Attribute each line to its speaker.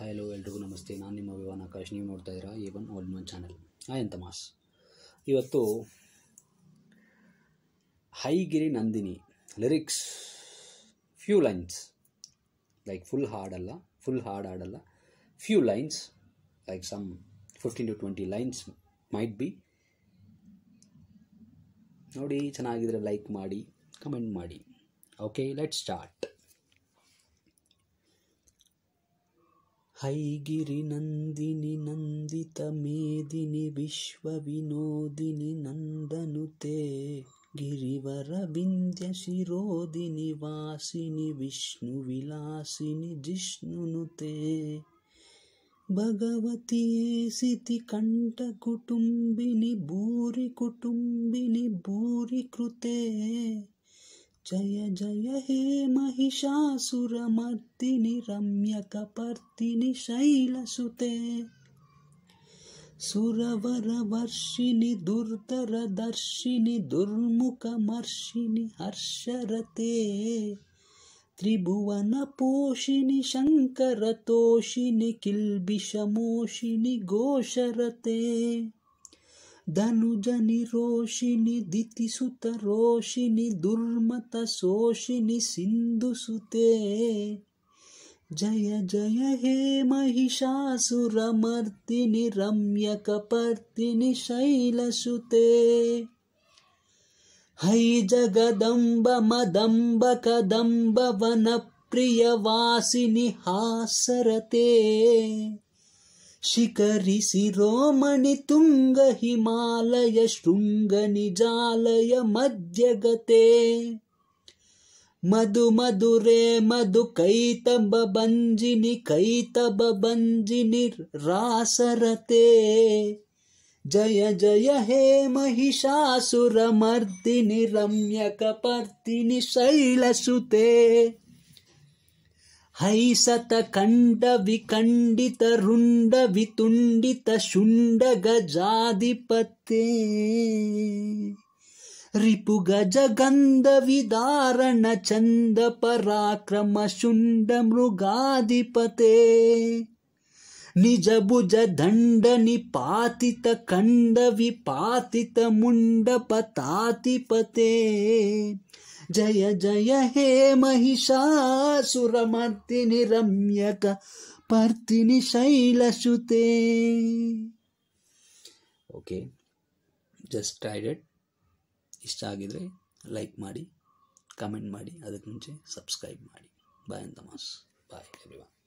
Speaker 1: Hi hello ಎಲ್ರಿಗೂ ನಮಸ್ತೆ ನಾನು ನಿಮ್ಮ ವಿವಾನ್ ಆಕಾಶ್ ನೀವು ನೋಡ್ತಾ ಇದ್ದೀರಾ ಏವನ್ ಒನ್ ಒನ್ ಚಾನಲ್ ಆಯ್ ಅಂತ ಮಾಸ್ ಇವತ್ತು Aigiri Nandini lyrics few lines like full ಹಾಡಲ್ಲ ಫುಲ್ ಹಾಡ್ ಹಾಡಲ್ಲ few lines like some fifteen to twenty lines might be ನೋಡಿ ಚೆನ್ನಾಗಿದ್ರೆ ಲೈಕ್ ಮಾಡಿ ಕಮೆಂಟ್ ಮಾಡಿ ಓಕೆ ಲೆಟ್ ಸ್ಟಾರ್ಟ್
Speaker 2: हैगिरिनन्दिनि नन्दितमेदिनि विश्वविनोदिनि नन्दनुते वासिनि विष्णुविलासिनि जिष्णुनुते भगवतीसिति कण्ठकुटुम्बिनि भूरिकुटुम्बिनि भूरिकृते जय जय हे महिषासुरमर्तिनि रम्यकपर्तिनि शैलसुते सुरवरवर्षिणि दुर्दरदर्शिणि दुर्मुखमर्षिणि हर्षरते त्रिभुवनपोषिणि शङ्करतोषिणि किल्बिषमोषिणि गोशरते धनुजनिरोषिणि दितिसुतरोषिणि दुर्मतशोषिणि सिन्धुसुते जय जय हे महिषासुरमर्तिनि रम्यकपर्तिनि शैलसुते है वनप्रियवासिनि हासरते शिखरि शिरोमणि तुङ्ग हिमालय शृङ्गणि जालय मध्यगते मधुमधु रे रासरते। जय जय हे महिषासुरमर्दिनि शैलसुते। हैसतखण्डविखण्डितरुण्डवितुण्डितशुण्ड गजाधिपते रिपु गज गन्धविधारण चन्द पराक्रमशुण्डमृगाधिपते ನಿಜ ಭುಜ ದಂಡ ನಿಪಾತಿತ ಕಂಡ ವಿಪಾತಿತ ಮುಂಡ ಪತಾತಿಪತೆ ಜಯ ಜಯ ಹೇ ಮಹಿಷಾಸುರಮರ್ತಿನಿ ರಮ್ಯಕ ಪರ್ತಿನಿ ಶೈಲಶುತೆ ಓಕೆ
Speaker 1: ಜಸ್ಟ್ ಟ್ರೈಡೆಡ್ ಇಷ್ಟ ಆಗಿದ್ರೆ ಲೈಕ್ ಮಾಡಿ
Speaker 2: ಕಮೆಂಟ್ ಮಾಡಿ ಅದಕ್ಕೆ ಮುಂಚೆ ಸಬ್ಸ್ಕ್ರೈಬ್ ಮಾಡಿ ಬಾಯ್ ಅಂತ ಮಾಸ್ ಬಾಯ್ ಎವ್ರಿ